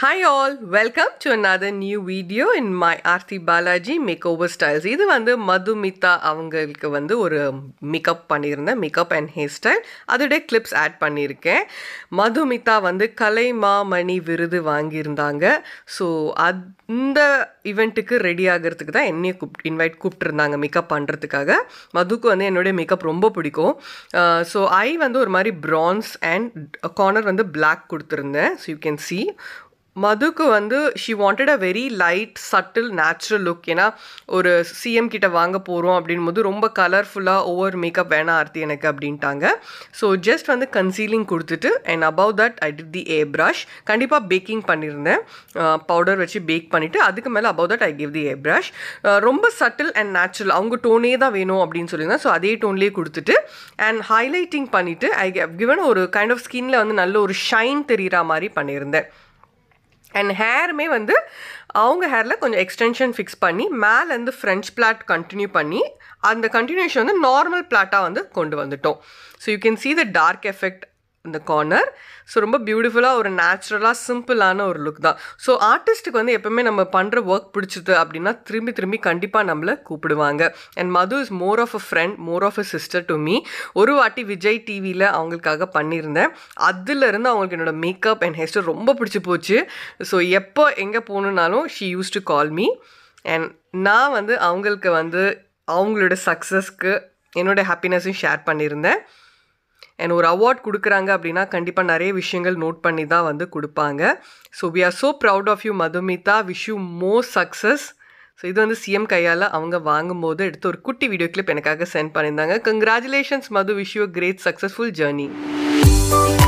hi all welcome to another new video in my Aarthi Balaji makeover styles இது வந்து மதுமிதா அவங்களுக்கு வந்து ஒரு மேக்கப் பண்ணியிருந்தேன் மேக்கப் அண்ட் ஹேர் ஸ்டைல் அதோடைய கிளிப்ஸ் ஆட் பண்ணியிருக்கேன் மதுமிதா வந்து கலைமாமணி விருது வாங்கியிருந்தாங்க ஸோ அந்த ஈவெண்ட்டுக்கு ரெடி ஆகிறதுக்கு தான் என்னையை கூப் இன்வைட் கூப்பிட்டுருந்தாங்க மேக்கப் பண்ணுறதுக்காக மதுக்கு வந்து என்னுடைய மேக்கப் ரொம்ப பிடிக்கும் ஸோ ஐ வந்து ஒரு மாதிரி ப்ரான்ஸ் அண்ட் கார்னர் வந்து பிளாக் கொடுத்துருந்தேன் ஸோ யூ கேன் சி மதுக்கு வந்து she wanted a very light subtle natural look ஏன்னா ஒரு சிஎம் கிட்ட வாங்க போகிறோம் அப்படின் போது ரொம்ப கலர்ஃபுல்லாக ஓவர் மேக்கப் வேணாம் ஆர்த்தி எனக்கு அப்படின்ட்டாங்க ஸோ ஜஸ்ட் வந்து கன்சீலிங் கொடுத்துட்டு and above that I did the airbrush கண்டிப்பாக பேக்கிங் பண்ணியிருந்தேன் பவுடர் வச்சு பேக் பண்ணிவிட்டு அதுக்கு மேலே above that I give the airbrush ரொம்ப சட்டில் அண்ட் நேச்சுரல் அவங்க டோனே தான் வேணும் அப்படின்னு சொல்லியிருந்தேன் ஸோ அதே டோன்லேயே கொடுத்துட்டு அண்ட் ஹைலைட்டிங் பண்ணிவிட்டு ஐ கிவன் ஒரு கைண்ட் ஆஃப் ஸ்கின்னில் வந்து நல்ல ஒரு ஷைன் தெரிகிற மாதிரி பண்ணியிருந்தேன் அண்ட் ஹேருமே வந்து அவங்க ஹேரில் கொஞ்சம் எக்ஸ்டென்ஷன் ஃபிக்ஸ் பண்ணி மேலேருந்து ஃப்ரெஞ்ச் பிளாட் கண்டினியூ பண்ணி அந்த கண்டினியூஷன் வந்து நார்மல் பிளாட்டாக வந்து கொண்டு வந்துட்டோம் so you can see the dark effect இந்த கார்னர் ஸோ ரொம்ப பியூட்டிஃபுல்லாக ஒரு நேச்சுரலாக சிம்பிளான ஒரு லுக் தான் ஸோ ஆர்டிஸ்ட்டுக்கு வந்து எப்போவுமே நம்ம பண்ணுற ஒர்க் பிடிச்சது அப்படின்னா திரும்பி திரும்பி கண்டிப்பாக நம்மளை கூப்பிடுவாங்க and Madhu is more of a friend more of a sister to me ஒரு வாட்டி விஜய் டிவியில் அவங்களுக்காக பண்ணியிருந்தேன் அதுலேருந்து அவங்களுக்கு என்னோடய மேக்கப் அண்ட் ஹேர் ஸ்டைல் ரொம்ப பிடிச்சி போச்சு ஸோ எப்போ எங்கே போகணுன்னாலும் she use to call me and நான் வந்து அவங்களுக்கு வந்து அவங்களோட சக்ஸஸ்க்கு என்னோடய ஹாப்பினஸும் ஷேர் பண்ணியிருந்தேன் அண்ட் ஒரு அவார்ட் கொடுக்குறாங்க அப்படின்னா கண்டிப்பாக நிறைய விஷயங்கள் நோட் பண்ணி தான் வந்து கொடுப்பாங்க so we are so proud of you Madhumitha wish you most success so இது வந்து சிஎம் கையால் அவங்க வாங்கும்போது எடுத்து ஒரு குட்டி வீடியோ கிளிப் எனக்காக சென்ட் பண்ணியிருந்தாங்க congratulations Madhu wish you great successful journey